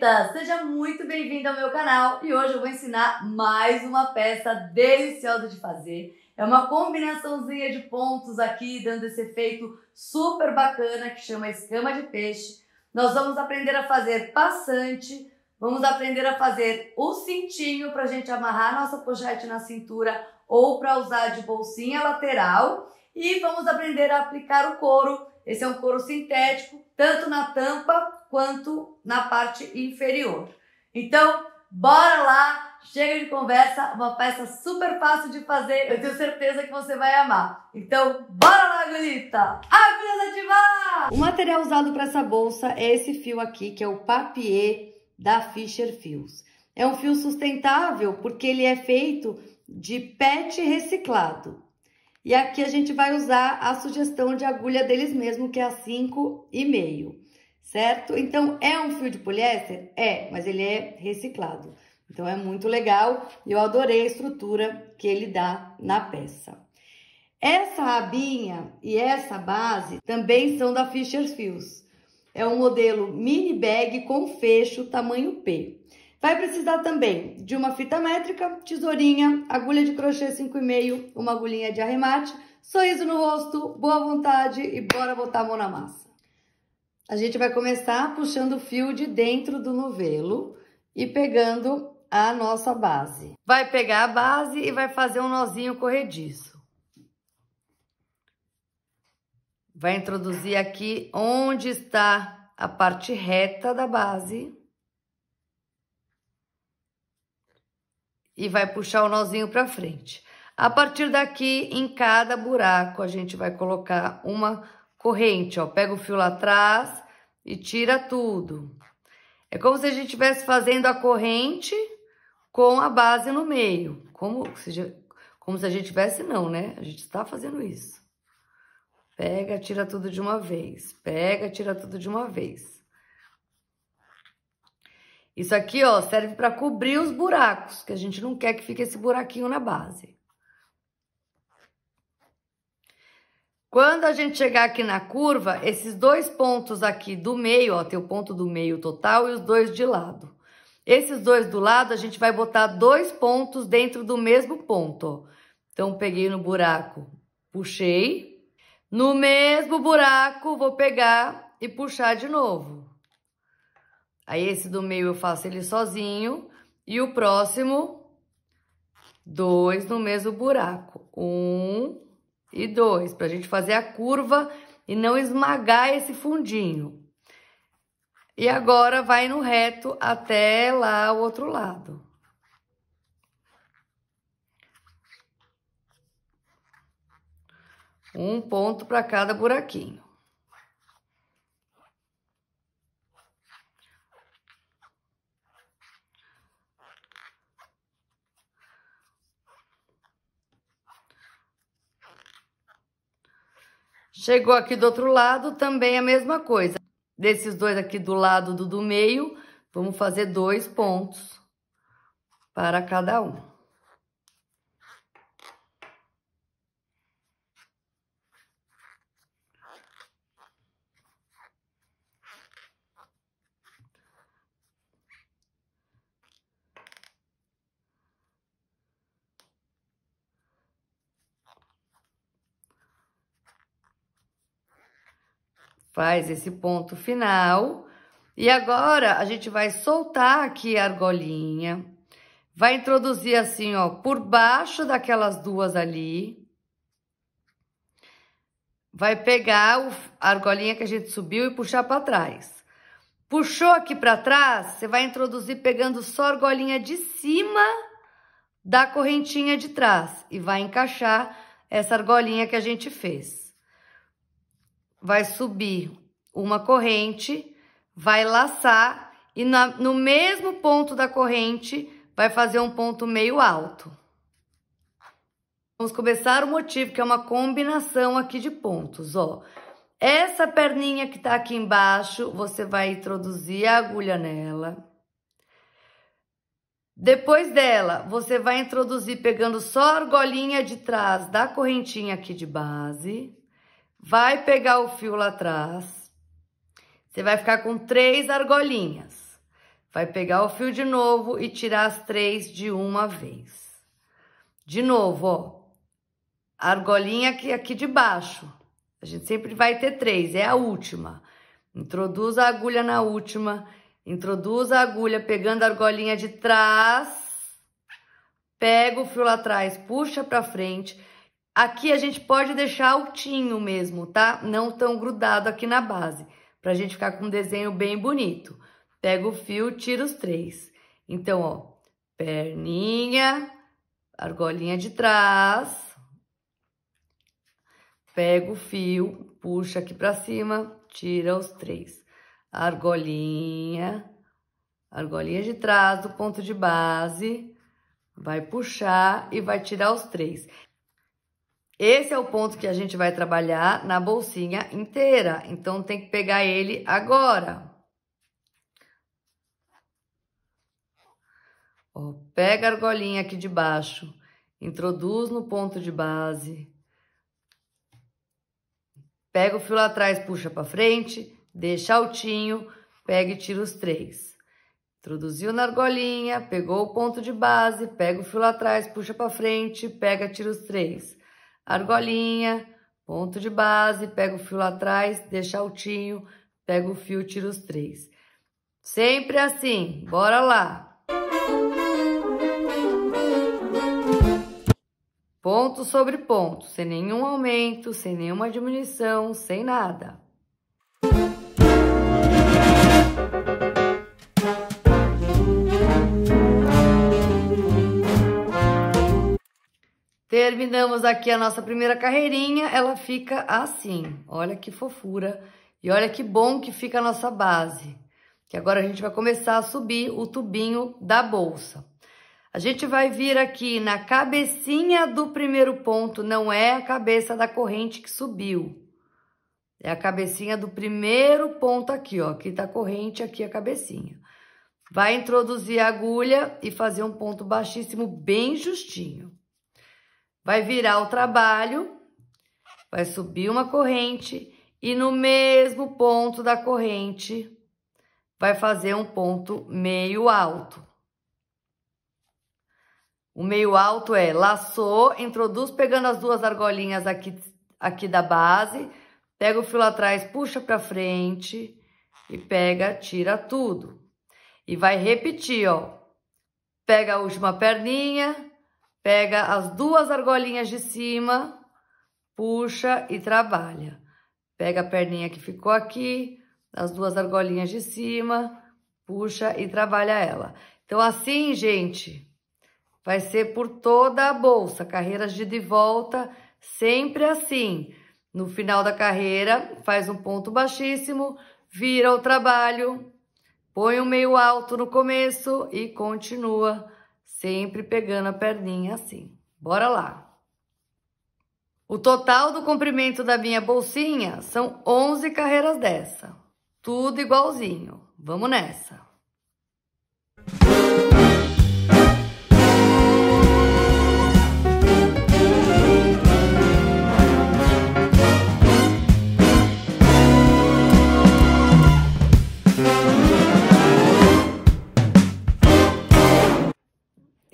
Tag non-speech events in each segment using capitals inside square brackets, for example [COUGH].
Bonita! Seja muito bem-vindo ao meu canal e hoje eu vou ensinar mais uma peça deliciosa de fazer. É uma combinaçãozinha de pontos aqui, dando esse efeito super bacana que chama escama de peixe. Nós vamos aprender a fazer passante, vamos aprender a fazer o cintinho para a gente amarrar a nossa pochete na cintura ou para usar de bolsinha lateral e vamos aprender a aplicar o couro. Esse é um couro sintético, tanto na tampa quanto na parte inferior. Então, bora lá, chega de conversa, uma peça super fácil de fazer, eu tenho certeza que você vai amar. Então, bora lá, agulhita! Agulhas ativar! O material usado para essa bolsa é esse fio aqui, que é o papier da Fisher Fios. É um fio sustentável porque ele é feito de PET reciclado. E aqui a gente vai usar a sugestão de agulha deles mesmo, que é a 5,5 certo? Então, é um fio de poliéster? É, mas ele é reciclado. Então, é muito legal e eu adorei a estrutura que ele dá na peça. Essa rabinha e essa base também são da Fisher Fios. É um modelo mini bag com fecho tamanho P. Vai precisar também de uma fita métrica, tesourinha, agulha de crochê 5,5, uma agulhinha de arremate, sorriso no rosto, boa vontade e bora botar a mão na massa. A gente vai começar puxando o fio de dentro do novelo e pegando a nossa base. Vai pegar a base e vai fazer um nozinho corrediço. Vai introduzir aqui onde está a parte reta da base. E vai puxar o nozinho para frente. A partir daqui, em cada buraco, a gente vai colocar uma corrente, ó. Pega o fio lá atrás e tira tudo. É como se a gente estivesse fazendo a corrente com a base no meio. Como se, como se a gente tivesse, não, né? A gente está fazendo isso. Pega, tira tudo de uma vez. Pega, tira tudo de uma vez. Isso aqui, ó, serve para cobrir os buracos, que a gente não quer que fique esse buraquinho na base. Quando a gente chegar aqui na curva, esses dois pontos aqui do meio, ó, tem o ponto do meio total e os dois de lado. Esses dois do lado, a gente vai botar dois pontos dentro do mesmo ponto, ó. Então, peguei no buraco, puxei. No mesmo buraco, vou pegar e puxar de novo. Aí, esse do meio eu faço ele sozinho. E o próximo, dois no mesmo buraco. Um, e dois, para a gente fazer a curva e não esmagar esse fundinho. E agora vai no reto até lá o outro lado. Um ponto para cada buraquinho. Chegou aqui do outro lado, também a mesma coisa. Desses dois aqui do lado do, do meio, vamos fazer dois pontos para cada um. Faz esse ponto final. E agora, a gente vai soltar aqui a argolinha. Vai introduzir assim, ó, por baixo daquelas duas ali. Vai pegar a argolinha que a gente subiu e puxar para trás. Puxou aqui para trás, você vai introduzir pegando só a argolinha de cima da correntinha de trás. E vai encaixar essa argolinha que a gente fez vai subir uma corrente, vai laçar e na, no mesmo ponto da corrente vai fazer um ponto meio alto. Vamos começar o motivo, que é uma combinação aqui de pontos, ó. Essa perninha que tá aqui embaixo, você vai introduzir a agulha nela. Depois dela, você vai introduzir pegando só a argolinha de trás da correntinha aqui de base vai pegar o fio lá atrás, você vai ficar com três argolinhas. Vai pegar o fio de novo e tirar as três de uma vez. De novo, ó, argolinha aqui, aqui de baixo. A gente sempre vai ter três, é a última. Introduz a agulha na última, introduz a agulha pegando a argolinha de trás, pega o fio lá atrás, puxa para frente, Aqui a gente pode deixar altinho mesmo, tá? Não tão grudado aqui na base, pra gente ficar com um desenho bem bonito. Pega o fio, tira os três. Então, ó, perninha, argolinha de trás. Pega o fio, puxa aqui pra cima, tira os três. Argolinha, argolinha de trás do ponto de base. Vai puxar e vai tirar os três. Esse é o ponto que a gente vai trabalhar na bolsinha inteira. Então, tem que pegar ele agora. Ó, pega a argolinha aqui de baixo, introduz no ponto de base. Pega o fio lá atrás, puxa para frente, deixa altinho, pega e tira os três. Introduziu na argolinha, pegou o ponto de base, pega o fio lá atrás, puxa para frente, pega, e tira os três argolinha, ponto de base, pega o fio lá atrás, deixa altinho, pega o fio, tira os três. Sempre assim, bora lá. Ponto sobre ponto, sem nenhum aumento, sem nenhuma diminuição, sem nada. Terminamos aqui a nossa primeira carreirinha, ela fica assim. Olha que fofura e olha que bom que fica a nossa base. Que agora a gente vai começar a subir o tubinho da bolsa. A gente vai vir aqui na cabecinha do primeiro ponto, não é a cabeça da corrente que subiu. É a cabecinha do primeiro ponto aqui, ó. Aqui tá a corrente, aqui a cabecinha. Vai introduzir a agulha e fazer um ponto baixíssimo bem justinho vai virar o trabalho, vai subir uma corrente e no mesmo ponto da corrente vai fazer um ponto meio alto. O meio alto é laçou, introduz pegando as duas argolinhas aqui, aqui da base, pega o fio atrás, puxa para frente e pega, tira tudo. E vai repetir, ó. Pega a última perninha, Pega as duas argolinhas de cima, puxa e trabalha. Pega a perninha que ficou aqui, as duas argolinhas de cima, puxa e trabalha ela. Então, assim, gente, vai ser por toda a bolsa, carreiras de de volta, sempre assim. No final da carreira, faz um ponto baixíssimo, vira o trabalho, põe um meio alto no começo e continua Sempre pegando a perninha assim. Bora lá! O total do comprimento da minha bolsinha são 11 carreiras dessa. Tudo igualzinho. Vamos nessa!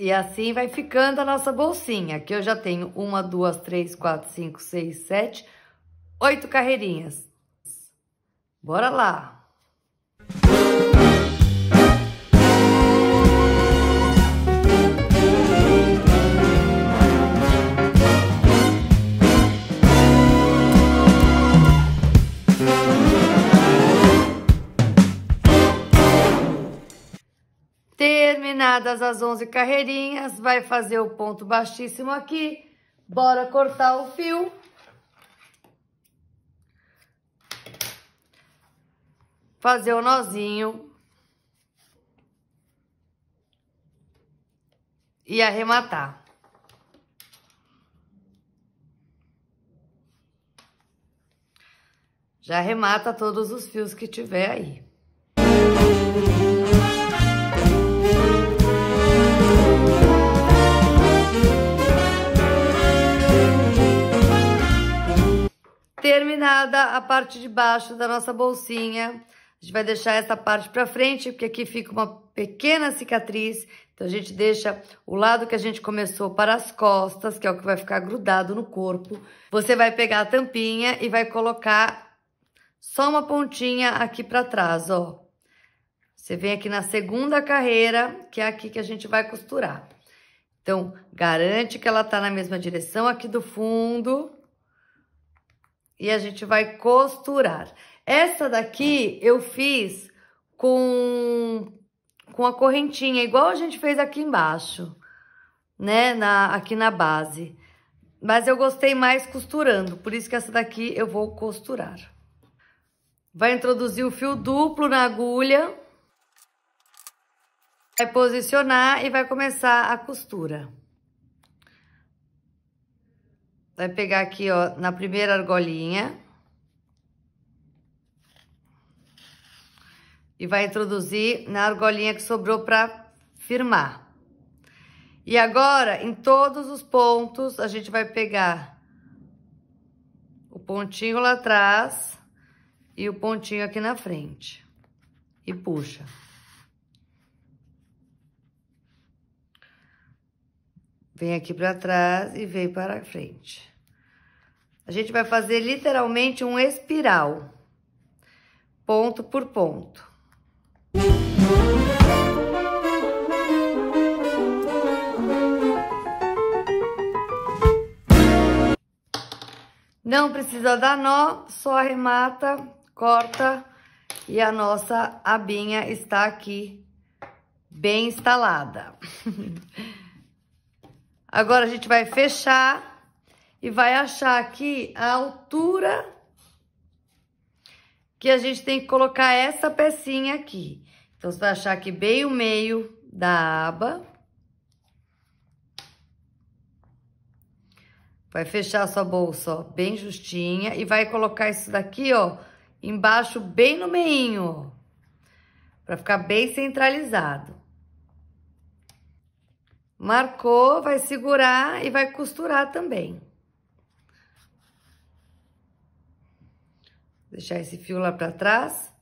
E assim vai ficando a nossa bolsinha. Aqui eu já tenho uma, duas, três, quatro, cinco, seis, sete, oito carreirinhas. Bora lá! terminadas as 11 carreirinhas, vai fazer o ponto baixíssimo aqui. Bora cortar o fio. Fazer o nozinho. E arrematar. Já arremata todos os fios que tiver aí. terminada a parte de baixo da nossa bolsinha. A gente vai deixar essa parte para frente, porque aqui fica uma pequena cicatriz. Então, a gente deixa o lado que a gente começou para as costas, que é o que vai ficar grudado no corpo. Você vai pegar a tampinha e vai colocar só uma pontinha aqui para trás, ó. Você vem aqui na segunda carreira, que é aqui que a gente vai costurar. Então, garante que ela tá na mesma direção aqui do fundo e a gente vai costurar. Essa daqui eu fiz com, com a correntinha, igual a gente fez aqui embaixo, né? Na, aqui na base. Mas eu gostei mais costurando, por isso que essa daqui eu vou costurar. Vai introduzir o fio duplo na agulha. Vai posicionar e vai começar a costura. Vai pegar aqui, ó, na primeira argolinha. E vai introduzir na argolinha que sobrou para firmar. E agora, em todos os pontos, a gente vai pegar o pontinho lá atrás e o pontinho aqui na frente. E puxa. Vem aqui para trás e vem para frente. A gente vai fazer literalmente um espiral, ponto por ponto. Não precisa dar nó, só arremata, corta e a nossa abinha está aqui bem instalada. [LAUGHS] Agora a gente vai fechar e vai achar aqui a altura que a gente tem que colocar essa pecinha aqui. Então, você vai achar aqui bem o meio da aba. Vai fechar a sua bolsa, ó, bem justinha. E vai colocar isso daqui, ó, embaixo bem no meinho, ó. Pra ficar bem centralizado. Marcou, vai segurar e vai costurar também. Deixar esse fio lá para trás.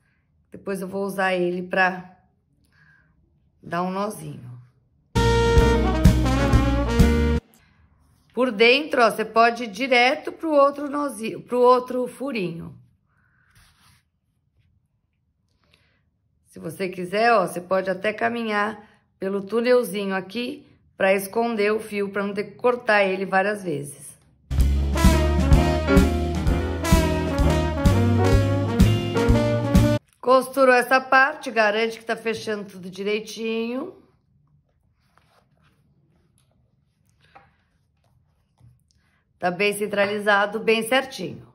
Depois eu vou usar ele para dar um nozinho. Por dentro, ó, você pode ir direto pro outro nozinho, pro outro furinho. Se você quiser, ó, você pode até caminhar pelo túnelzinho aqui para esconder o fio, para não ter que cortar ele várias vezes. Costurou essa parte, garante que tá fechando tudo direitinho. Tá bem centralizado, bem certinho.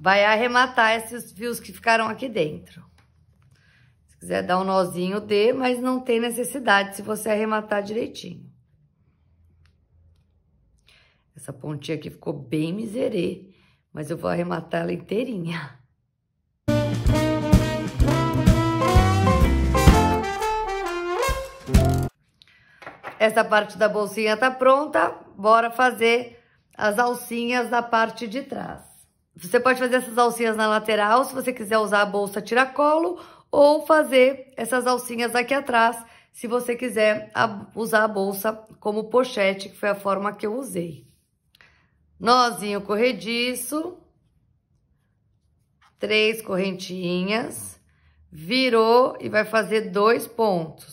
Vai arrematar esses fios que ficaram aqui dentro quiser dar um nozinho, dê, mas não tem necessidade se você arrematar direitinho. Essa pontinha aqui ficou bem miserê, mas eu vou arrematar ela inteirinha. Essa parte da bolsinha tá pronta, bora fazer as alcinhas da parte de trás. Você pode fazer essas alcinhas na lateral, se você quiser usar a bolsa tiracolo ou fazer essas alcinhas aqui atrás, se você quiser usar a bolsa como pochete, que foi a forma que eu usei. Nozinho corrediço, três correntinhas, virou e vai fazer dois pontos.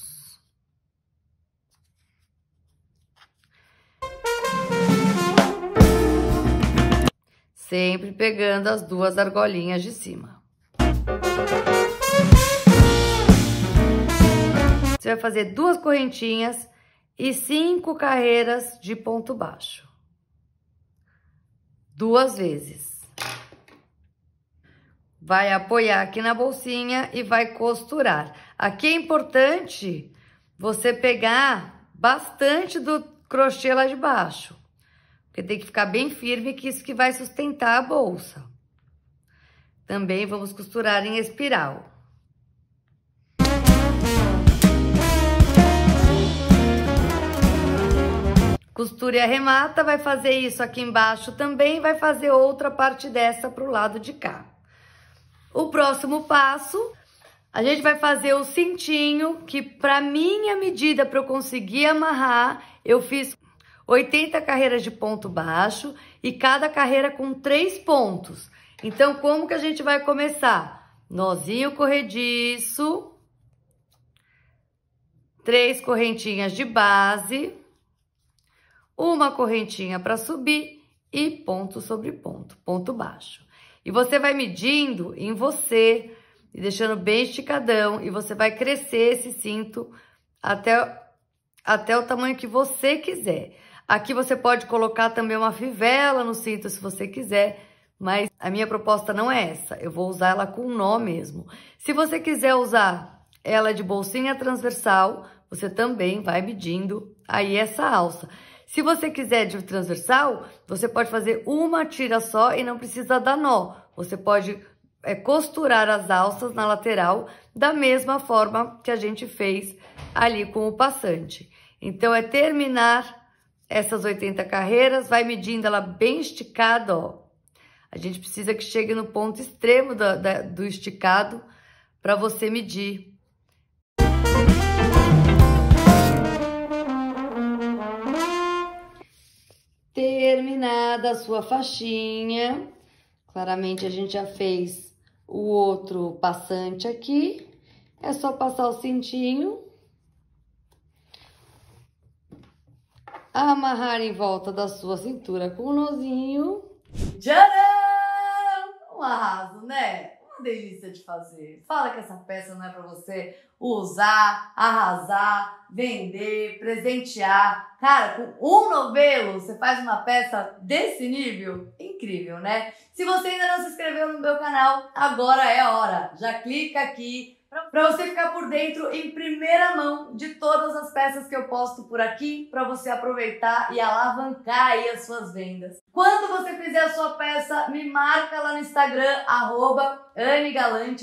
sempre pegando as duas argolinhas de cima. Você vai fazer duas correntinhas e cinco carreiras de ponto baixo. Duas vezes. Vai apoiar aqui na bolsinha e vai costurar. Aqui é importante você pegar bastante do crochê lá de baixo. Porque tem que ficar bem firme que isso que vai sustentar a bolsa. Também vamos costurar em espiral. Costura e arremata, vai fazer isso aqui embaixo também, vai fazer outra parte dessa para o lado de cá. O próximo passo, a gente vai fazer o cintinho, que para minha medida, para eu conseguir amarrar, eu fiz 80 carreiras de ponto baixo e cada carreira com três pontos. Então, como que a gente vai começar? Nozinho corrediço, três correntinhas de base uma correntinha para subir e ponto sobre ponto, ponto baixo. E você vai medindo em você e deixando bem esticadão e você vai crescer esse cinto até, até o tamanho que você quiser. Aqui você pode colocar também uma fivela no cinto se você quiser, mas a minha proposta não é essa. Eu vou usar ela com nó mesmo. Se você quiser usar ela de bolsinha transversal, você também vai medindo aí essa alça. Se você quiser de transversal, você pode fazer uma tira só e não precisa dar nó. Você pode é, costurar as alças na lateral da mesma forma que a gente fez ali com o passante. Então, é terminar essas 80 carreiras, vai medindo ela bem esticada, ó. A gente precisa que chegue no ponto extremo do, do esticado para você medir terminada a sua faixinha, claramente a gente já fez o outro passante aqui, é só passar o cintinho, amarrar em volta da sua cintura com o nozinho. Tcharam! Um arraso, né? delícia de fazer. Fala que essa peça não é para você usar, arrasar, vender, presentear. Cara, com um novelo você faz uma peça desse nível? Incrível, né? Se você ainda não se inscreveu no meu canal, agora é a hora. Já clica aqui para você ficar por dentro em primeira mão de todas as peças que eu posto por aqui, para você aproveitar e alavancar aí as suas vendas. Quando você fizer a sua peça, me marca lá no Instagram, arroba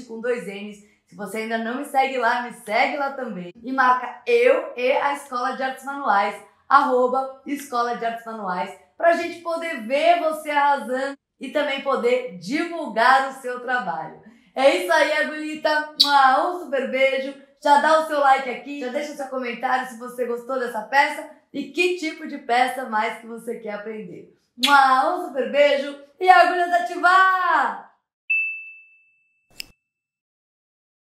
com dois N's. Se você ainda não me segue lá, me segue lá também. E marca eu e a Escola de Artes Manuais, arroba Escola de Artes Manuais, para a gente poder ver você arrasando e também poder divulgar o seu trabalho. É isso aí, agulhita. Um super beijo. Já dá o seu like aqui, já deixa seu comentário se você gostou dessa peça e que tipo de peça mais que você quer aprender. Um super beijo e agulhas ativar!